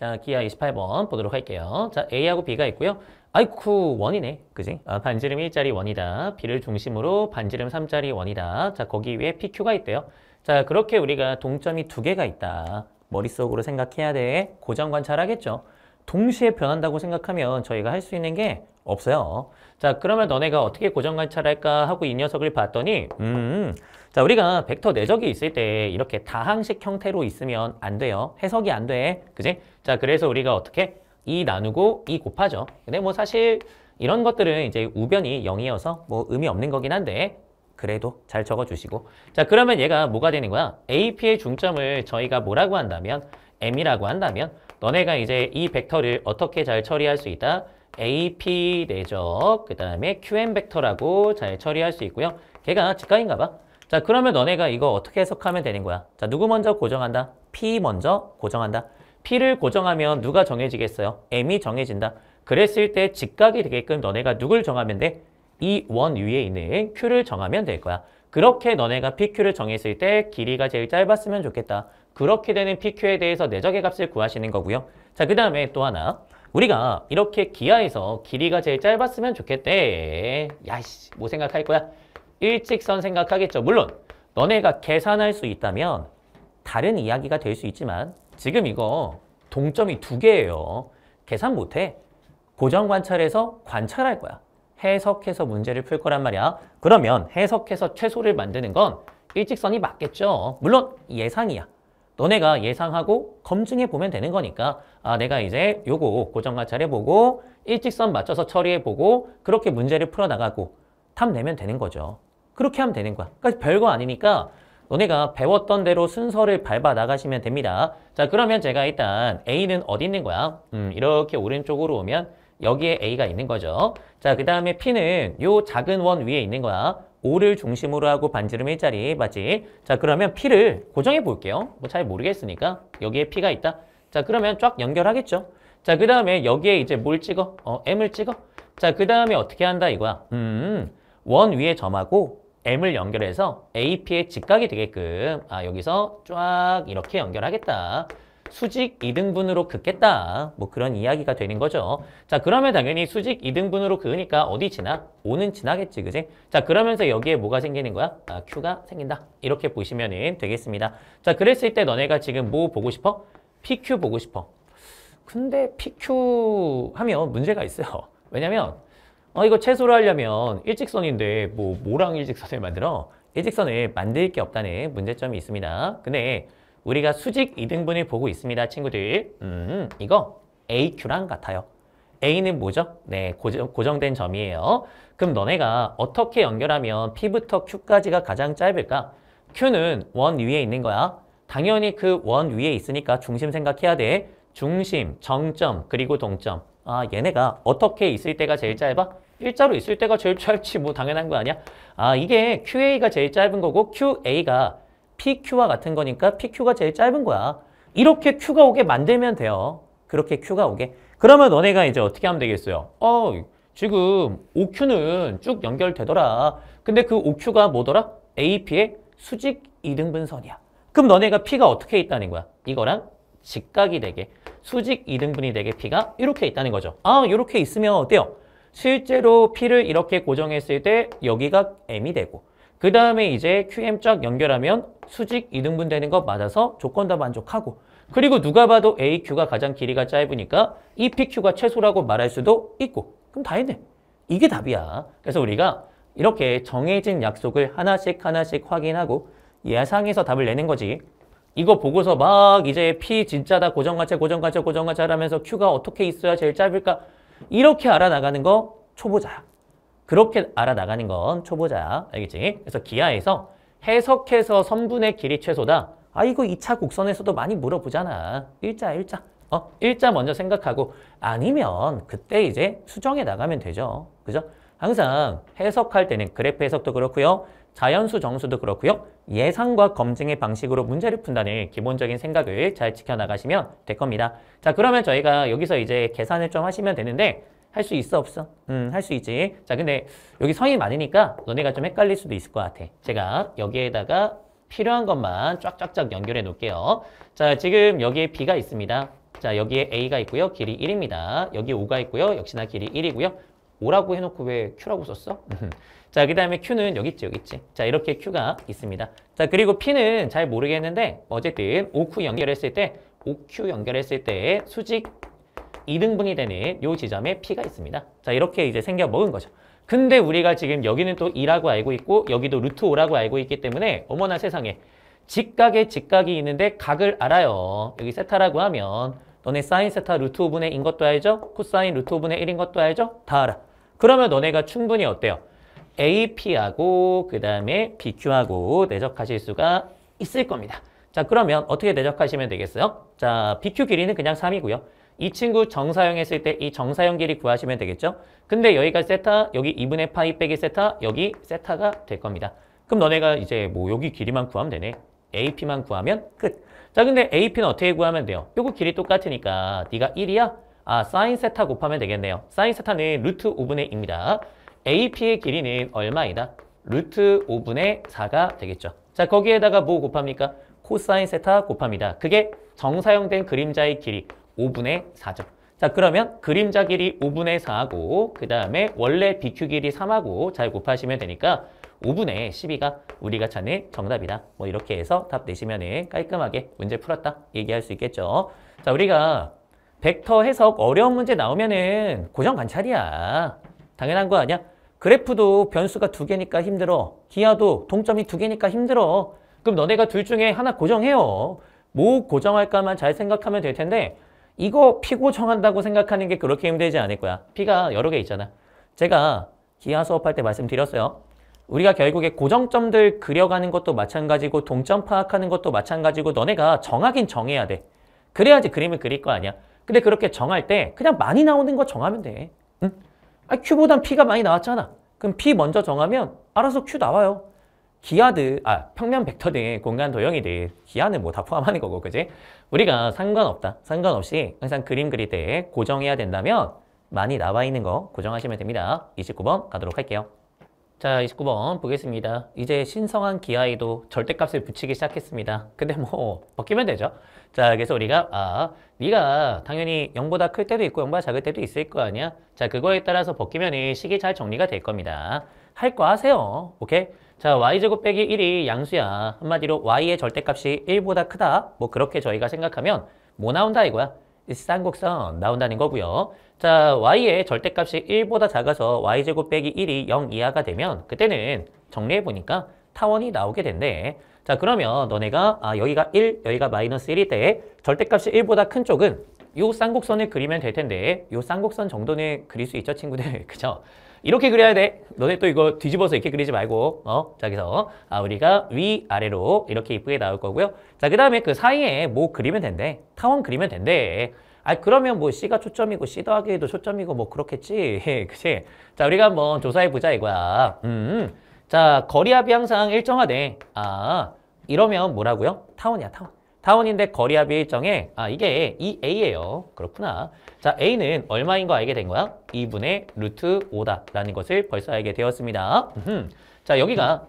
자, 기하 28번 보도록 할게요. 자, A하고 B가 있고요. 아이쿠, 원이네. 그지? 아, 반지름 1짜리 원이다. B를 중심으로 반지름 3짜리 원이다. 자, 거기 위에 PQ가 있대요. 자, 그렇게 우리가 동점이 두 개가 있다. 머릿속으로 생각해야 돼. 고정관찰하겠죠. 동시에 변한다고 생각하면 저희가 할 수 있는 게 없어요. 자, 그러면 너네가 어떻게 고정 관찰할까 하고 이 녀석을 봤더니 음, 자 우리가 벡터 내적이 있을 때 이렇게 다항식 형태로 있으면 안 돼요. 해석이 안 돼. 그지? 자, 그래서 우리가 어떻게 이 나누고 이 곱하죠. 근데 뭐 사실 이런 것들은 이제 우변이 0이어서 뭐 의미 없는 거긴 한데 그래도 잘 적어주시고 자 그러면 얘가 뭐가 되는 거야? AP의 중점을 저희가 뭐라고 한다면 M이라고 한다면 너네가 이제 이 벡터를 어떻게 잘 처리할 수 있다? AP 내적, 그 다음에 QM 벡터라고 잘 처리할 수 있고요. 걔가 직각인가 봐. 자, 그러면 너네가 이거 어떻게 해석하면 되는 거야? 자, 누구 먼저 고정한다? P 먼저 고정한다. P를 고정하면 누가 정해지겠어요? M이 정해진다. 그랬을 때 직각이 되게끔 너네가 누굴 정하면 돼? 이 원 위에 있는 Q를 정하면 될 거야. 그렇게 너네가 PQ를 정했을 때 길이가 제일 짧았으면 좋겠다. 그렇게 되는 PQ에 대해서 내적의 값을 구하시는 거고요. 자, 그 다음에 또 하나. 우리가 이렇게 기하에서 길이가 제일 짧았으면 좋겠대. 야이씨, 뭐 생각할 거야? 일직선 생각하겠죠. 물론 너네가 계산할 수 있다면 다른 이야기가 될 수 있지만 지금 이거 동점이 두 개예요. 계산 못해. 고정 관찰에서 관찰할 거야. 해석해서 문제를 풀 거란 말이야. 그러면 해석해서 최소를 만드는 건 일직선이 맞겠죠. 물론 예상이야. 너네가 예상하고 검증해 보면 되는 거니까 아 내가 이제 요거 고정관 찰해보고 일직선 맞춰서 처리해보고 그렇게 문제를 풀어나가고 탐 내면 되는 거죠. 그렇게 하면 되는 거야. 그러니까 별거 아니니까 너네가 배웠던 대로 순서를 밟아 나가시면 됩니다. 자 그러면 제가 일단 A는 어디 있는 거야? 음 이렇게 오른쪽으로 오면 여기에 A가 있는 거죠. 자그 다음에 P는 요 작은 원 위에 있는 거야. 오를 중심으로 하고 반지름 일자리 맞지? 자 그러면 P를 고정해 볼게요. 뭐 잘 모르겠으니까 여기에 P가 있다. 자 그러면 쫙 연결하겠죠. 자그 다음에 여기에 이제 뭘 찍어? 어, M을 찍어. 자그 다음에 어떻게 한다 이거야. 음, 원 위에 점하고 M을 연결해서 AP의 직각이 되게끔 아 여기서 쫙 이렇게 연결하겠다. 수직 2등분으로 긋겠다. 뭐 그런 이야기가 되는 거죠. 자 그러면 당연히 수직 2등분으로 그으니까 어디 지나? 5는 지나겠지 그지? 자 그러면서 여기에 뭐가 생기는 거야? 아, Q가 생긴다. 이렇게 보시면 되겠습니다. 자 그랬을 때 너네가 지금 뭐 보고 싶어? PQ 보고 싶어. 근데 PQ 하면 문제가 있어요. 왜냐면 어, 이거 최소로 하려면 일직선인데 뭐 뭐랑 일직선을 만들어? 일직선을 만들 게 없다는 문제점이 있습니다. 근데 우리가 수직 이등분을 보고 있습니다, 친구들. 음, 이거 AQ랑 같아요. A는 뭐죠? 네, 고정, 고정된 점이에요. 그럼 너네가 어떻게 연결하면 P부터 Q까지가 가장 짧을까? Q는 원 위에 있는 거야. 당연히 그 원 위에 있으니까 중심 생각해야 돼. 중심, 정점, 그리고 동점. 아, 얘네가 어떻게 있을 때가 제일 짧아? 일자로 있을 때가 제일 짧지 뭐 당연한 거 아니야? 아, 이게 QA가 제일 짧은 거고 QA가 PQ와 같은 거니까 PQ가 제일 짧은 거야. 이렇게 Q가 오게 만들면 돼요. 그렇게 Q가 오게. 그러면 너네가 이제 어떻게 하면 되겠어요? 어, 지금 OQ는 쭉 연결되더라. 근데 그 OQ가 뭐더라? AP의 수직 이등분선이야. 그럼 너네가 P가 어떻게 있다는 거야? 이거랑 직각이 되게 수직 이등분이 되게 P가 이렇게 있다는 거죠. 아, 이렇게 있으면 어때요? 실제로 P를 이렇게 고정했을 때 여기가 M이 되고 그 다음에 이제 QM 쫙 연결하면 수직 이등분 되는 거 맞아서 조건 다 만족하고 그리고 누가 봐도 AQ가 가장 길이가 짧으니까 EPQ가 최소라고 말할 수도 있고 그럼 다 했네. 이게 답이야. 그래서 우리가 이렇게 정해진 약속을 하나씩 하나씩 확인하고 예상해서 답을 내는 거지. 이거 보고서 막 이제 P 진짜다 고정과체고정과체고정과체라면서 Q가 어떻게 있어야 제일 짧을까 이렇게 알아나가는 거 초보자야. 그렇게 알아나가는 건초보자 알겠지? 그래서 기하에서 해석해서 선분의 길이 최소다. 아 이거 2차 곡선에서도 많이 물어보잖아. 일자 일자. 어 일자 먼저 생각하고 아니면 그때 이제 수정해 나가면 되죠. 그죠? 항상 해석할 때는 그래프 해석도 그렇고요. 자연수 정수도 그렇고요. 예상과 검증의 방식으로 문제를 푼다는 기본적인 생각을 잘 지켜나가시면 될 겁니다. 자 그러면 저희가 여기서 이제 계산을 좀 하시면 되는데 할수 있어 없어? 음, 할 수 있지. 자, 근데 여기 성이 많으니까 너네가 좀 헷갈릴 수도 있을 것 같아. 제가 여기에다가 필요한 것만 쫙쫙쫙 연결해 놓을게요. 자, 지금 여기에 B가 있습니다. 자, 여기에 A가 있고요. 길이 1입니다. 여기 5가 있고요. 역시나 길이 1이고요. 5라고 해놓고 왜 Q라고 썼어? 자, 그 다음에 Q는 여기 있지, 여기 있지. 자, 이렇게 Q가 있습니다. 자, 그리고 P는 잘 모르겠는데 어쨌든 OQ 연결했을 때 OQ 연결했을 때 수직 2등분이 되는 요 지점에 P가 있습니다. 자 이렇게 이제 생겨먹은 거죠. 근데 우리가 지금 여기는 또 2라고 알고 있고 여기도 루트 5라고 알고 있기 때문에 어머나 세상에 직각에 직각이 있는데 각을 알아요. 여기 세타라고 하면 너네 사인 세타 루트 5분의 1인 것도 알죠? 코사인 루트 5분의 1인 것도 알죠? 다 알아. 그러면 너네가 충분히 어때요? AP하고 그 다음에 BQ하고 내적하실 수가 있을 겁니다. 자 그러면 어떻게 내적하시면 되겠어요? 자 BQ 길이는 그냥 3이고요. 이 친구 정사형 했을 때 이 정사형 길이 구하시면 되겠죠? 근데 여기가 세타, 여기 2분의 파이 빼기 세타, 여기 세타가 될 겁니다. 그럼 너네가 이제 뭐 여기 길이만 구하면 되네. AP만 구하면 끝. 자, 근데 AP는 어떻게 구하면 돼요? 요거 길이 똑같으니까 네가 1이야? 아, 사인 세타 곱하면 되겠네요. 사인 세타는 루트 5분의 2입니다. AP의 길이는 얼마이다? 루트 5분의 4가 되겠죠. 자, 거기에다가 뭐 곱합니까? 코사인 세타 곱합니다. 그게 정사형된 그림자의 길이. 5분의 4죠. 자 그러면 그림자 길이 5분의 4하고 그 다음에 원래 BQ 길이 3하고 잘 곱하시면 되니까 5분의 12가 우리가 찾는 정답이다. 뭐 이렇게 해서 답 내시면 은 깔끔하게 문제 풀었다 얘기할 수 있겠죠. 자 우리가 벡터 해석 어려운 문제 나오면은 고정 관찰이야. 당연한 거 아니야? 그래프도 변수가 두 개니까 힘들어. 기하도 동점이 두 개니까 힘들어. 그럼 너네가 둘 중에 하나 고정해요. 뭐 고정할까만 잘 생각하면 될 텐데 이거 P고 정한다고 생각하는 게 그렇게 힘들지 않을 거야. P가 여러 개 있잖아. 제가 기하 수업할 때 말씀드렸어요. 우리가 결국에 고정점들 그려가는 것도 마찬가지고 동점 파악하는 것도 마찬가지고 너네가 정하긴 정해야 돼. 그래야지 그림을 그릴 거 아니야. 근데 그렇게 정할 때 그냥 많이 나오는 거 정하면 돼. 응? 아, Q보단 P가 많이 나왔잖아. 그럼 P 먼저 정하면 알아서 Q 나와요. 기하드 아, 평면 벡터 등 공간 도형이 들 기하는 뭐 다 포함하는 거고, 그지? 우리가 상관없다, 상관없이 항상 그림 그릴 때 고정해야 된다면 많이 나와 있는 거 고정하시면 됩니다. 29번 가도록 할게요. 자, 29번 보겠습니다. 이제 신성한 기하에도 절대값을 붙이기 시작했습니다. 근데 뭐 벗기면 되죠. 자, 그래서 우리가 아, 네가 당연히 0보다 클 때도 있고 0보다 작을 때도 있을 거 아니야? 자, 그거에 따라서 벗기면 은 식이 잘 정리가 될 겁니다. 할 거 하세요. 오케이? 자, y제곱 빼기 1이 양수야. 한마디로 y의 절대값이 1보다 크다. 뭐 그렇게 저희가 생각하면 뭐 나온다 이거야? 쌍곡선 나온다는 거고요. 자, y의 절대값이 1보다 작아서 y제곱 빼기 1이 0 이하가 되면 그때는 정리해보니까 타원이 나오게 된대. 자, 그러면 너네가 아, 여기가 1, 여기가 마이너스 1일 때 절대값이 1보다 큰 쪽은 요 쌍곡선을 그리면 될 텐데 요 쌍곡선 정도는 그릴 수 있죠 친구들 그죠? 이렇게 그려야 돼 너네 또 이거 뒤집어서 이렇게 그리지 말고 어? 자 그래서 아 우리가 위아래로 이렇게 이쁘게 나올 거고요 자그 다음에 그 사이에 뭐 그리면 된대 타원 그리면 된대 아 그러면 뭐 C가 초점이고 C 더하기 에도 초점이고 뭐 그렇겠지 그치? 자 우리가 한번 조사해보자 이거야 음. 자 거리압이 항상 일정하대 아 이러면 뭐라고요? 타원이야 타원 타원인데 거리압의 일정해? 아, 이게 이 a 예요 그렇구나. 자, A는 얼마인 거 알게 된 거야? 2분의 루트 5다라는 것을 벌써 알게 되었습니다. 자, 여기가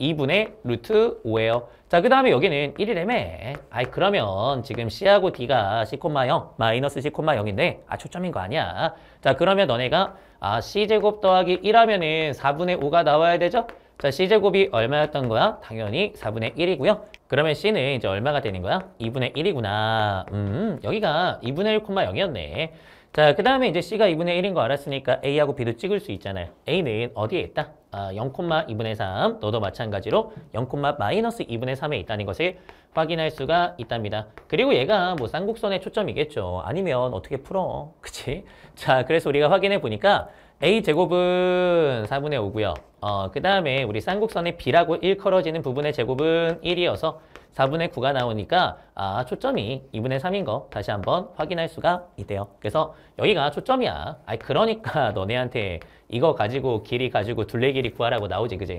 2분의 루트 5예요. 자, 그 다음에 여기는 1이라매 아이, 그러면 지금 C하고 D가 C,0, 마이너스 C,0인데, 아, 초점인 거 아니야. 자, 그러면 너네가, 아, C제곱 더하기 1 하면은 4분의 5가 나와야 되죠? 자, C제곱이 얼마였던 거야? 당연히 4분의 1이고요. 그러면 C는 이제 얼마가 되는 거야? 2분의 1이구나. 음, 여기가 2분의 1,0이었네. 자, 그 다음에 이제 C가 2분의 1인 거 알았으니까 A하고 B도 찍을 수 있잖아요. A는 어디에 있다? 아, 0,2분의 3, 너도 마찬가지로 0,-2분의 3에 있다는 것을 확인할 수가 있답니다. 그리고 얘가 뭐 쌍곡선의 초점이겠죠. 아니면 어떻게 풀어? 그치? 자, 그래서 우리가 확인해 보니까 a제곱은 4분의 5고요. 어, 그 다음에 우리 쌍곡선의 b라고 일컬어지는 부분의 제곱은 1이어서 4분의 9가 나오니까 아 초점이 2분의 3인 거 다시 한번 확인할 수가 있대요. 그래서 여기가 초점이야. 아 그러니까 너네한테 이거 가지고 길이 가지고 둘레 길이 구하라고 나오지 그지?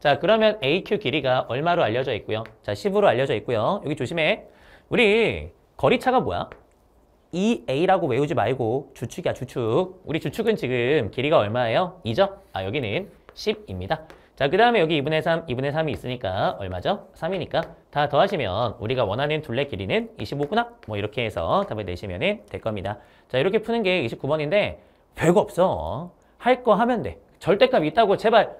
자 그러면 AQ 길이가 얼마로 알려져 있고요. 자 10으로 알려져 있고요. 여기 조심해. 우리 거리차가 뭐야? 2a라고 e 외우지 말고 주축이야 주축 우리 주축은 지금 길이가 얼마예요? 2죠? 아 여기는 10입니다 자 그 다음에 여기 2분의 3, 2분의 3이 있으니까 얼마죠? 3이니까 다 더하시면 우리가 원하는 둘레 길이는 25구나 뭐 이렇게 해서 답을 내시면 될 겁니다 자 이렇게 푸는 게 29번인데 별거 없어 할 거 하면 돼 절대값 있다고 제발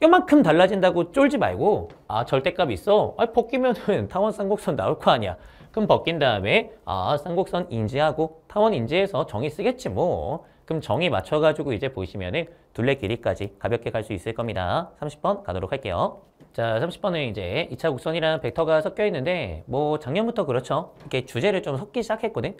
요만큼 달라진다고 쫄지 말고 아 절대값 있어? 아 벗기면은 타원 쌍곡선 나올 거 아니야 그럼 벗긴 다음에 아 쌍곡선 인지하고 타원 인지해서 정의 쓰겠지 뭐. 그럼 정의 맞춰가지고 이제 보시면은 둘레 길이까지 가볍게 갈 수 있을 겁니다. 30번 가도록 할게요. 자, 30번은 이제 2차 곡선이랑 벡터가 섞여 있는데 뭐 작년부터 그렇죠. 이렇게 주제를 좀 섞기 시작했거든.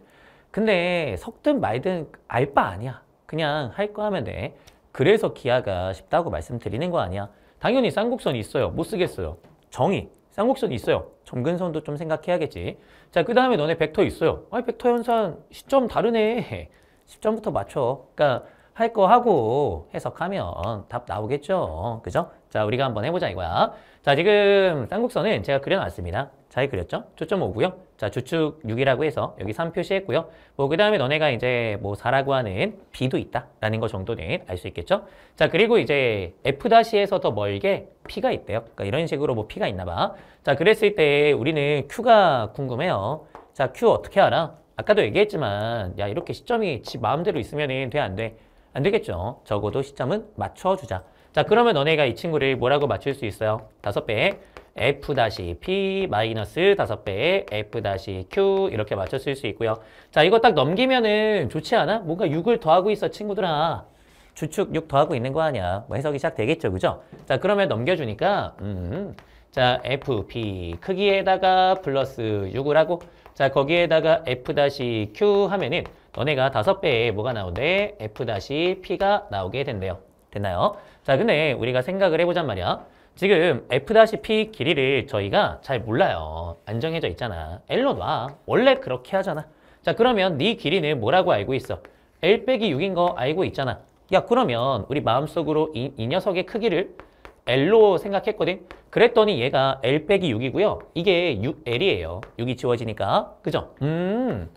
근데 섞든 말든 알바 아니야. 그냥 할 거 하면 돼. 그래서 기아가 쉽다고 말씀드리는 거 아니야. 당연히 쌍곡선 있어요. 못 쓰겠어요. 정의. 쌍곡선이 있어요. 점근선도 좀 생각해야겠지. 자, 그 다음에 너네 벡터 있어요. 아 벡터 연산 1점 다르네. 10점부터 맞춰. 그러니까 할거 하고 해석하면 답 나오겠죠. 그죠? 자, 우리가 한번 해보자 이거야. 자, 지금 쌍곡선은 제가 그려놨습니다. 잘 그렸죠? 초점 오고요 자, 주축 6이라고 해서 여기 3 표시했고요. 뭐, 그 다음에 너네가 이제 뭐 4라고 하는 B도 있다라는 거 정도는 알 수 있겠죠? 자, 그리고 이제 F-에서 더 멀게 P가 있대요. 그러니까 이런 식으로 뭐 P가 있나 봐. 자, 그랬을 때 우리는 Q가 궁금해요. 자, Q 어떻게 알아? 아까도 얘기했지만, 야, 이렇게 시점이 지 마음대로 있으면 은 돼, 안 돼? 안 되겠죠. 적어도 시점은 맞춰주자. 자, 그러면 너네가 이 친구를 뭐라고 맞출 수 있어요? 다섯 배에 f-p 마이너스 다섯 배에 f-q 이렇게 맞춰 쓸수 있고요. 자, 이거 딱 넘기면은 좋지 않아? 뭔가 6을 더하고 있어, 친구들아. 주축 6 더하고 있는 거 아니야. 뭐 해석이 시작되겠죠, 그죠? 자, 그러면 넘겨주니까 음, 자, f, p 크기에다가 플러스 6을 하고 자, 거기에다가 f-q 하면은 너네가 다섯 배에 뭐가 나오대? F-P가 나오게 된대요. 됐나요? 자, 근데 우리가 생각을 해보자 말이야. 지금 F-P 길이를 저희가 잘 몰라요. 안정해져 있잖아. L로 놔. 원래 그렇게 하잖아. 자, 그러면 네 길이는 뭐라고 알고 있어? L 빼기 6인 거 알고 있잖아. 야, 그러면 우리 마음속으로 이, 이 녀석의 크기를 L로 생각했거든? 그랬더니 얘가 L 빼기 6이고요. 이게 6L이에요. 6이 지워지니까. 그죠? 음...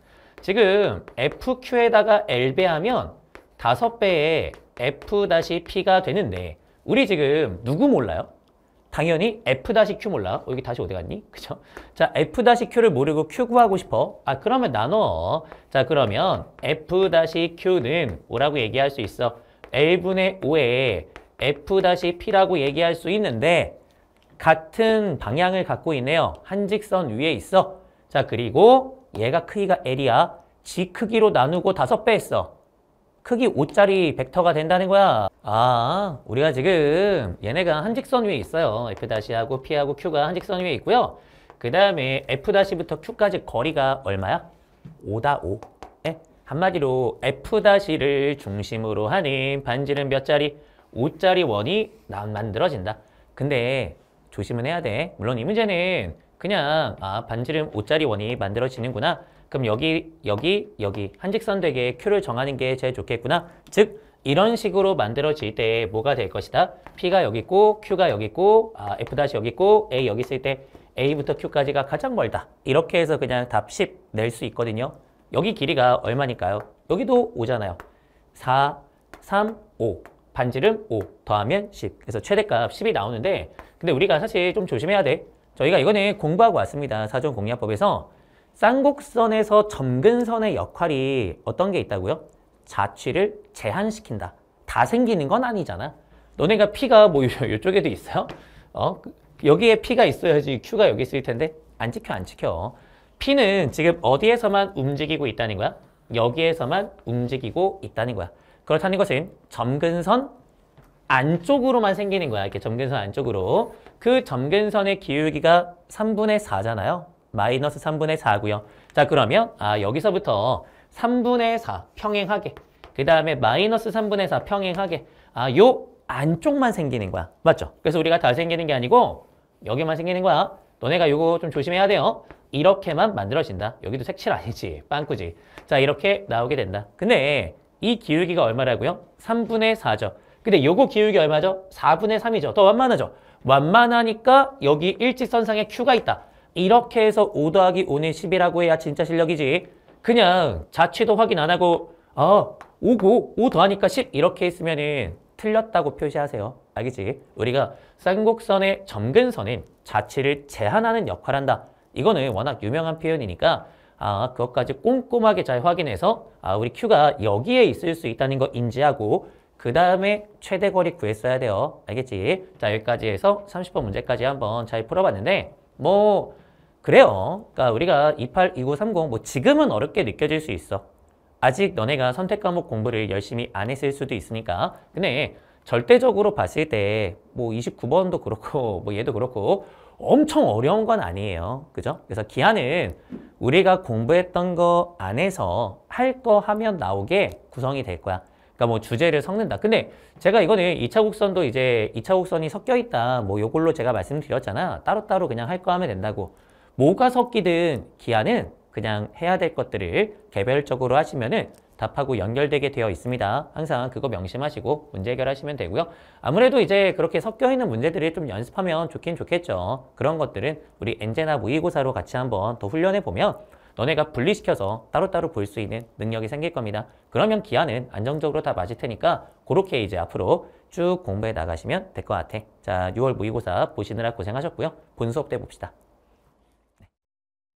지금 FQ에다가 L배하면 5배의 F-P가 되는데 우리 지금 누구 몰라요? 당연히 F-Q 몰라. 어, 여기 다시 어디 갔니? 그쵸 자, F-Q를 모르고 Q 구하고 싶어. 아, 그러면 나눠. 자, 그러면 F-Q는 뭐라고 얘기할 수 있어? L분의 5에 F-P라고 얘기할 수 있는데 같은 방향을 갖고 있네요. 한 직선 위에 있어. 자, 그리고 얘가 크기가 L이야. G 크기로 나누고 다섯 배 했어. 크기 5짜리 벡터가 된다는 거야. 아, 우리가 지금 얘네가 한 직선 위에 있어요. F'하고 P하고 Q가 한 직선 위에 있고요. 그 다음에 F'부터 Q까지 거리가 얼마야? 5다 5. 네? 한마디로 F'를 중심으로 하는 반지름 몇 짜리? 5짜리 원이 만들어진다. 근데 조심은 해야 돼. 물론 이 문제는 그냥 아 반지름 5짜리 원이 만들어지는구나. 그럼 여기 여기 여기 한 직선 되게 Q를 정하는 게 제일 좋겠구나. 즉 이런 식으로 만들어질 때 뭐가 될 것이다? P가 여기 있고 Q가 여기 있고 아, F 다시 여기 있고 A 여기 있을 때 A부터 Q까지가 가장 멀다. 이렇게 해서 그냥 답 10 낼 수 있거든요. 여기 길이가 얼마니까요? 여기도 5잖아요. 4, 3, 5. 반지름 5 더하면 10. 그래서 최대값 10이 나오는데 근데 우리가 사실 좀 조심해야 돼. 저희가 이거는 공부하고 왔습니다. 사전 공략법에서 쌍곡선에서 점근선의 역할이 어떤 게 있다고요? 자취를 제한시킨다. 다 생기는 건 아니잖아. 너네가 P가 뭐 이쪽에도 있어요? 어? 그, 여기에 P가 있어야지 Q가 여기 있을 텐데 안 지켜 안 지켜. P는 지금 어디에서만 움직이고 있다는 거야? 여기에서만 움직이고 있다는 거야. 그렇다는 것은 점근선 안쪽으로만 생기는 거야. 이렇게 점근선 안쪽으로. 그 점근선의 기울기가 3분의 4잖아요. 마이너스 3분의 4고요. 자 그러면 아 여기서부터 3분의 4 평행하게 그 다음에 마이너스 3분의 4 평행하게 아 요 안쪽만 생기는 거야. 맞죠? 그래서 우리가 다 생기는 게 아니고 여기만 생기는 거야. 너네가 요거 좀 조심해야 돼요. 이렇게만 만들어진다. 여기도 색칠 아니지. 빵꾸지. 자 이렇게 나오게 된다. 근데 이 기울기가 얼마라고요? 3분의 4죠. 근데 요거 기울기 얼마죠? 4분의 3이죠. 더 완만하죠. 완만하니까 여기 일직선상에 Q가 있다. 이렇게 해서 5 더하기 5는 10이라고 해야 진짜 실력이지. 그냥 자취도 확인 안 하고 아 5고 5 더하니까 10 이렇게 했으면 은 틀렸다고 표시하세요. 알겠지? 우리가 쌍곡선의 점근선은 자취를 제한하는 역할을 한다. 이거는 워낙 유명한 표현이니까 아 그것까지 꼼꼼하게 잘 확인해서 아 우리 Q가 여기에 있을 수 있다는 거 인지하고 그 다음에 최대 거리 구했어야 돼요. 알겠지? 자, 여기까지 해서 30번 문제까지 한번 잘 풀어봤는데 뭐 그래요. 그러니까 우리가 28, 29, 30 뭐 지금은 어렵게 느껴질 수 있어. 아직 너네가 선택 과목 공부를 열심히 안 했을 수도 있으니까 근데 절대적으로 봤을 때 뭐 29번도 그렇고 뭐 얘도 그렇고 엄청 어려운 건 아니에요. 그죠? 그래서 기한은 우리가 공부했던 거 안에서 할 거 하면 나오게 구성이 될 거야. 그러니까 뭐 주제를 섞는다. 근데 제가 이거는 2차 곡선도 이제 2차 곡선이 섞여 있다. 뭐 요걸로 제가 말씀드렸잖아. 따로따로 그냥 할 거 하면 된다고. 뭐가 섞이든 기아는 그냥 해야 될 것들을 개별적으로 하시면은 답하고 연결되게 되어 있습니다. 항상 그거 명심하시고 문제 해결하시면 되고요. 아무래도 이제 그렇게 섞여 있는 문제들을 좀 연습하면 좋긴 좋겠죠. 그런 것들은 우리 엔제나 모의고사로 같이 한번 더 훈련해 보면 너네가 분리시켜서 따로따로 볼 수 있는 능력이 생길 겁니다. 그러면 기아는 안정적으로 다 맞을 테니까 그렇게 이제 앞으로 쭉 공부해 나가시면 될 것 같아. 자, 6월 모의고사 보시느라 고생하셨고요. 본 수업 때 봅시다.